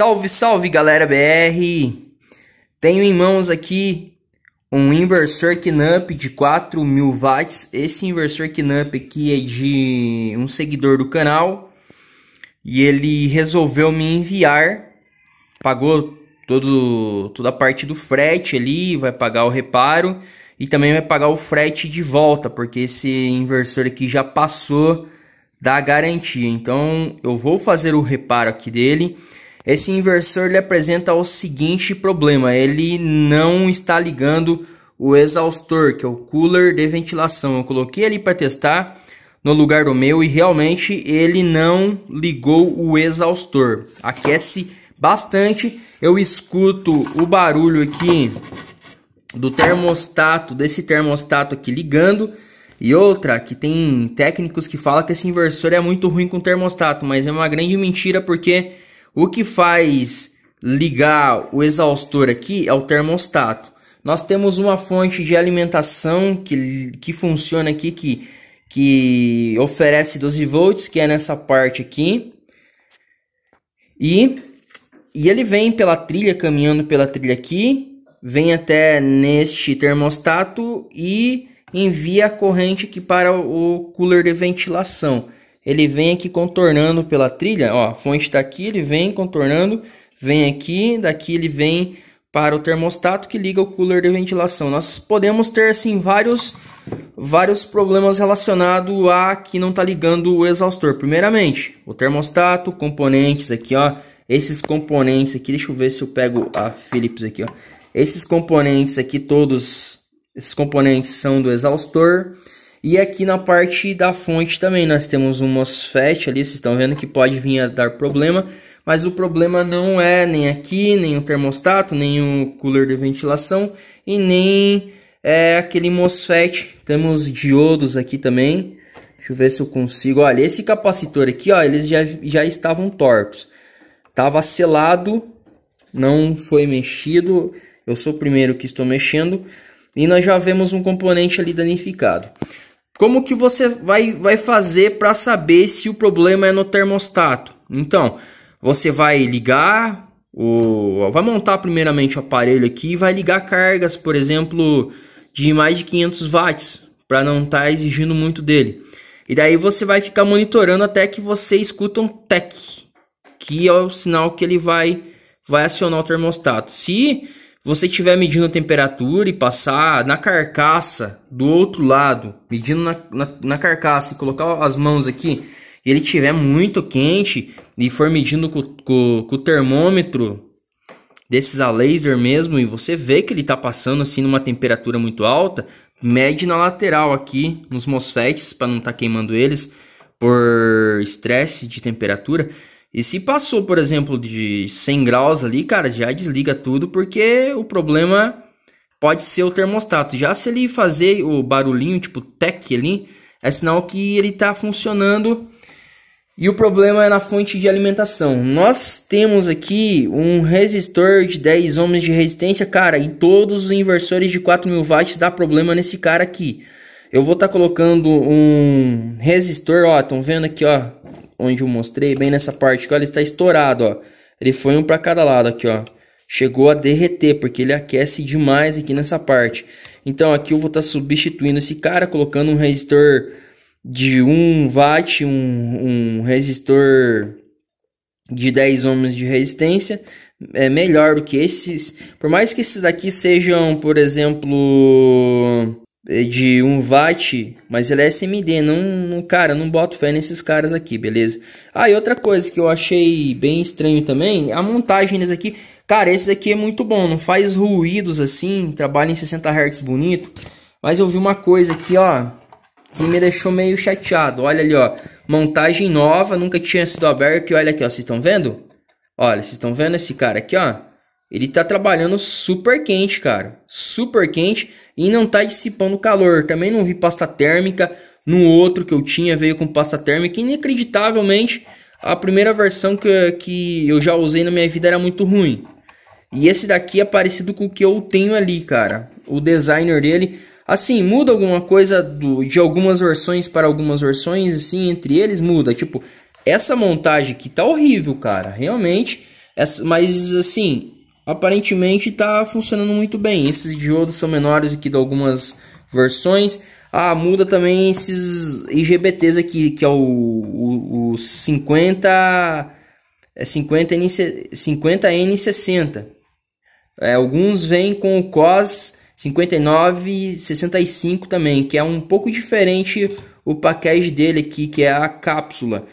Salve, salve galera BR! Tenho em mãos aqui um inversor Knup de 4000 watts. Esse inversor Knup aqui é de um seguidor do canal e ele resolveu me enviar. Pagou todo, toda a parte do frete ali, vai pagar o reparo e também vai pagar o frete de volta, porque esse inversor aqui já passou da garantia. Então eu vou fazer o reparo aqui dele. Esse inversor ele apresenta o seguinte problema: ele não está ligando o exaustor, que é o cooler de ventilação. Eu coloquei ali para testar no lugar do meu e realmente ele não ligou o exaustor. Aquece bastante. Eu escuto o barulho aqui do termostato, desse termostato aqui ligando. E outra, que tem técnicos que falam que esse inversor é muito ruim com termostato, mas é uma grande mentira porque o que faz ligar o exaustor aqui é o termostato. Nós temos uma fonte de alimentação que, que funciona aqui, que, que oferece 12 volts, que é nessa parte aqui. E, e ele vem pela trilha, caminhando pela trilha aqui, vem até neste termostato e envia a corrente aqui para o cooler de ventilação ele vem aqui contornando pela trilha, ó, a fonte está aqui, ele vem contornando, vem aqui, daqui ele vem para o termostato que liga o cooler de ventilação. Nós podemos ter assim vários vários problemas relacionados a que não está ligando o exaustor. Primeiramente, o termostato, componentes aqui, ó, esses componentes aqui, deixa eu ver se eu pego a Philips aqui, ó. Esses componentes aqui todos, esses componentes são do exaustor. E aqui na parte da fonte também nós temos um MOSFET ali, vocês estão vendo que pode vir a dar problema, mas o problema não é nem aqui, nem o termostato, nem o cooler de ventilação e nem é, aquele MOSFET. Temos diodos aqui também, deixa eu ver se eu consigo, olha esse capacitor aqui, ó, eles já, já estavam tortos, estava selado, não foi mexido, eu sou o primeiro que estou mexendo, e nós já vemos um componente ali danificado. Como que você vai, vai fazer para saber se o problema é no termostato? Então, você vai ligar, o, vai montar primeiramente o aparelho aqui e vai ligar cargas, por exemplo, de mais de 500 watts, para não estar tá exigindo muito dele. E daí você vai ficar monitorando até que você escuta um tec, que é o sinal que ele vai, vai acionar o termostato. Se você estiver medindo a temperatura e passar na carcaça do outro lado, medindo na, na, na carcaça e colocar as mãos aqui, e ele estiver muito quente e for medindo com, com, com o termômetro desses a laser mesmo, e você vê que ele está passando assim numa temperatura muito alta, mede na lateral aqui, nos MOSFETs, para não estar tá queimando eles por estresse de temperatura. E se passou, por exemplo, de 100 graus ali, cara, já desliga tudo, porque o problema pode ser o termostato. Já se ele fazer o barulhinho, tipo tec ali, é sinal que ele está funcionando e o problema é na fonte de alimentação. Nós temos aqui um resistor de 10 ohms de resistência, cara, em todos os inversores de 4000 watts dá problema nesse cara aqui. Eu vou estar tá colocando um resistor, ó, estão vendo aqui, ó, onde eu mostrei, bem nessa parte que ele está estourado, ó. Ele foi um para cada lado aqui, ó. Chegou a derreter, porque ele aquece demais aqui nessa parte. Então aqui eu vou estar tá substituindo esse cara, colocando um resistor de 1 watt, um, um resistor de 10 ohms de resistência. É melhor do que esses. Por mais que esses aqui sejam, por exemplo é de 1 watt, mas ele é SMD, não, não, cara, não boto fé nesses caras aqui, beleza? Ah, e outra coisa que eu achei bem estranho também, a montagem desse aqui, cara, esse aqui é muito bom, não faz ruídos assim, trabalha em 60 Hz bonito, mas eu vi uma coisa aqui, ó, que me deixou meio chateado, olha ali, ó, montagem nova, nunca tinha sido aberto, e olha aqui, ó, vocês estão vendo? Olha, vocês estão vendo esse cara aqui, ó? Ele tá trabalhando super quente, cara. Super quente e não tá dissipando calor. Também não vi pasta térmica. No outro que eu tinha veio com pasta térmica. Inacreditavelmente, a primeira versão que, que eu já usei na minha vida era muito ruim. E esse daqui é parecido com o que eu tenho ali, cara. O designer dele. Assim, muda alguma coisa do, de algumas versões para algumas versões, assim, entre eles muda. Tipo, essa montagem aqui tá horrível, cara. Realmente. Essa, mas, assim, aparentemente está funcionando muito bem. Esses diodos são menores do que de algumas versões. Ah, muda também esses IGBTs aqui, que é o, o, o 50, é 50, N60. É, alguns vêm com o COS 5965 também, que é um pouco diferente o package dele aqui, que é a cápsula.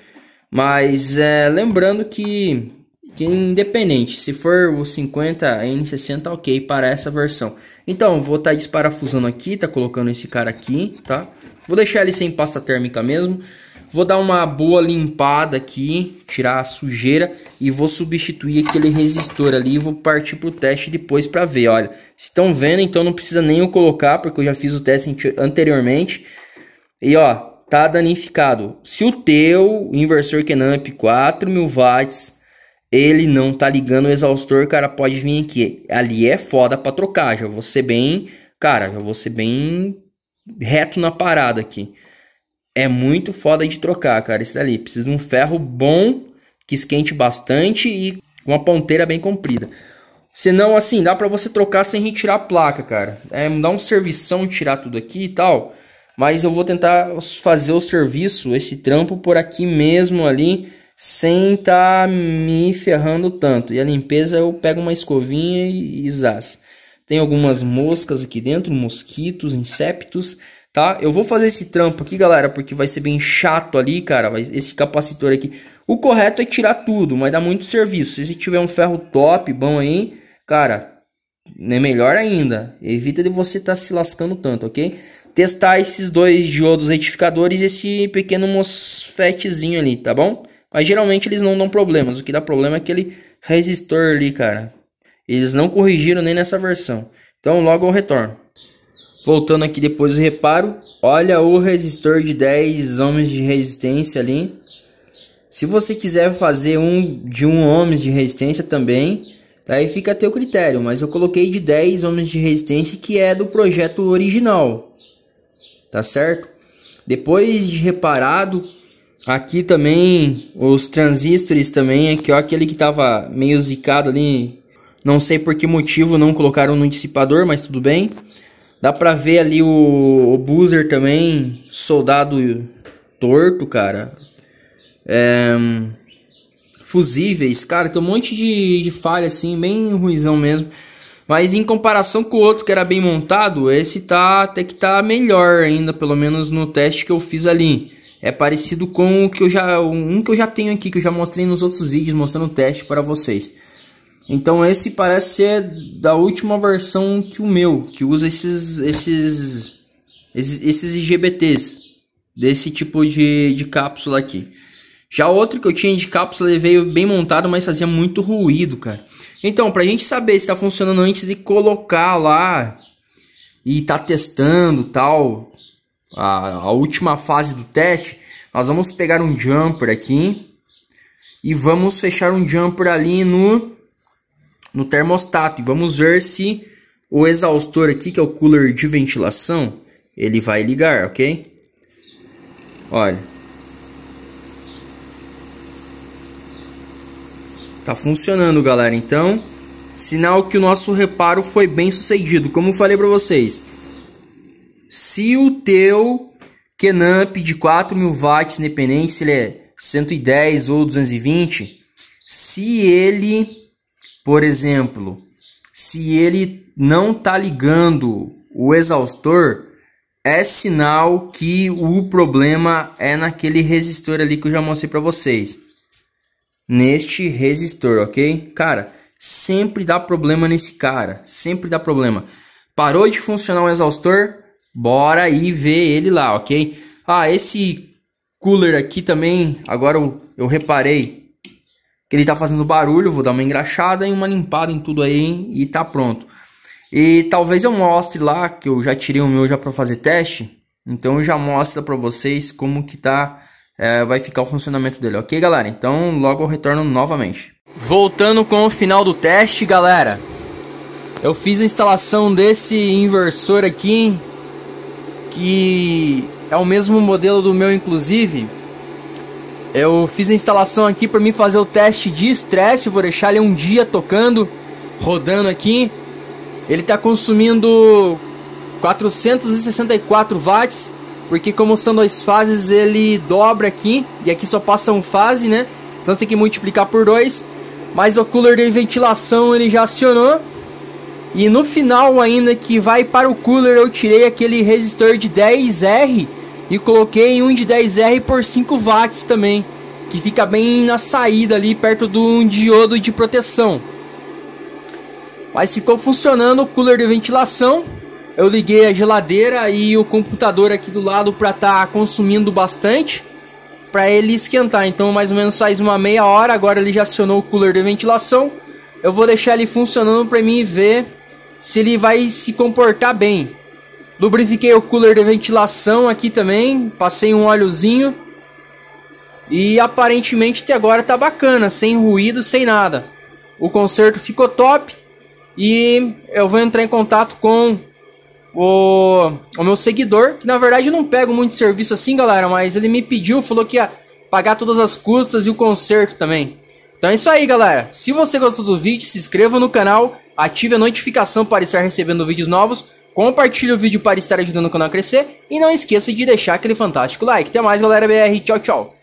Mas é, lembrando que que independente, se for o 50N60, ok, para essa versão. Então, vou estar tá desparafusando aqui, tá colocando esse cara aqui, tá? Vou deixar ele sem pasta térmica mesmo. Vou dar uma boa limpada aqui, tirar a sujeira e vou substituir aquele resistor ali e vou partir para o teste depois para ver. Olha, estão vendo, então não precisa nem eu colocar porque eu já fiz o teste anteriormente. E ó, tá danificado. Se o teu inversor Kenamp 4000 watts ele não tá ligando o exaustor, cara, pode vir aqui. Ali é foda pra trocar, já vou ser bem... Cara, já vou ser bem reto na parada aqui. É muito foda de trocar, cara, isso ali. Precisa de um ferro bom, que esquente bastante e uma ponteira bem comprida. Senão, assim, dá pra você trocar sem retirar a placa, cara. É, dá um servição tirar tudo aqui e tal. Mas eu vou tentar fazer o serviço, esse trampo por aqui mesmo ali sem tá me ferrando tanto. E a limpeza eu pego uma escovinha e, e zaz. Tem algumas moscas aqui dentro, mosquitos, insetos, tá? Eu vou fazer esse trampo aqui, galera, porque vai ser bem chato ali, cara, vai, esse capacitor aqui. O correto é tirar tudo, mas dá muito serviço. Se você tiver um ferro top, bom aí, cara, é melhor ainda. Evita de você estar tá se lascando tanto, ok? Testar esses dois diodos retificadores e esse pequeno MOSFETzinho ali, tá bom? Mas geralmente eles não dão problemas. O que dá problema é aquele resistor ali, cara. Eles não corrigiram nem nessa versão. Então logo eu retorno. Voltando aqui depois do reparo. Olha o resistor de 10 ohms de resistência ali. Se você quiser fazer um de 1 ohms de resistência também, aí fica a teu critério. Mas eu coloquei de 10 ohms de resistência que é do projeto original. Tá certo? Depois de reparado Aqui também, os transistores também, é que ó, aquele que estava meio zicado ali, não sei por que motivo não colocaram no dissipador, mas tudo bem. Dá pra ver ali o, o buzzer também, soldado torto, cara. É, fusíveis, cara, tem um monte de, de falha assim, bem ruizão mesmo. Mas em comparação com o outro que era bem montado, esse tá até que tá melhor ainda, pelo menos no teste que eu fiz ali é parecido com o que eu já, um que eu já tenho aqui, que eu já mostrei nos outros vídeos, mostrando o teste para vocês. Então esse parece ser da última versão que o meu, que usa esses, esses, esses, esses IGBTs, desse tipo de, de cápsula aqui. Já outro que eu tinha de cápsula, ele veio bem montado, mas fazia muito ruído, cara. Então, pra gente saber se tá funcionando antes de colocar lá e tá testando tal, a, a última fase do teste, nós vamos pegar um jumper aqui e vamos fechar um jumper ali no, no termostato. E vamos ver se o exaustor aqui, que é o cooler de ventilação, ele vai ligar, ok? Olha. Tá funcionando, galera. Então, sinal que o nosso reparo foi bem sucedido. Como falei para vocês, se o teu Kenamp de 4.000 watts, independente se ele é 110 ou 220, se ele, por exemplo, se ele não tá ligando o exaustor, é sinal que o problema é naquele resistor ali que eu já mostrei para vocês. Neste resistor, ok? Cara, sempre dá problema nesse cara, sempre dá problema. Parou de funcionar o exaustor, Bora aí ver ele lá, ok? Ah, esse cooler aqui também, agora eu, eu reparei que ele tá fazendo barulho, vou dar uma engraxada e uma limpada em tudo aí e tá pronto. E talvez eu mostre lá, que eu já tirei o meu já para fazer teste, então eu já mostro para vocês como que tá, é, vai ficar o funcionamento dele, ok galera? Então logo eu retorno novamente. Voltando com o final do teste, galera. Eu fiz a instalação desse inversor aqui, que é o mesmo modelo do meu, inclusive. Eu fiz a instalação aqui para mim fazer o teste de estresse. Vou deixar ele um dia tocando, rodando aqui. Ele está consumindo 464 watts, porque como são dois fases, ele dobra aqui e aqui só passa um fase, né? Então você tem que multiplicar por dois. Mas o cooler de ventilação ele já acionou. E no final ainda que vai para o cooler eu tirei aquele resistor de 10R e coloquei um de 10R por 5 watts também, que fica bem na saída ali perto de um diodo de proteção. Mas ficou funcionando o cooler de ventilação. Eu liguei a geladeira e o computador aqui do lado para estar tá consumindo bastante para ele esquentar. Então mais ou menos faz uma meia hora agora ele já acionou o cooler de ventilação. Eu vou deixar ele funcionando para mim ver se ele vai se comportar bem. Lubrifiquei o cooler de ventilação aqui também, passei um óleozinho e aparentemente até agora tá bacana, sem ruído, sem nada. O conserto ficou top e eu vou entrar em contato com o, o meu seguidor, que na verdade eu não pego muito serviço assim, galera, mas ele me pediu, falou que ia pagar todas as custas e o conserto também. Então é isso aí, galera. Se você gostou do vídeo, se inscreva no canal Ative a notificação para estar recebendo vídeos novos, compartilhe o vídeo para estar ajudando o canal a crescer e não esqueça de deixar aquele fantástico like. Até mais, galera BR. Tchau, tchau.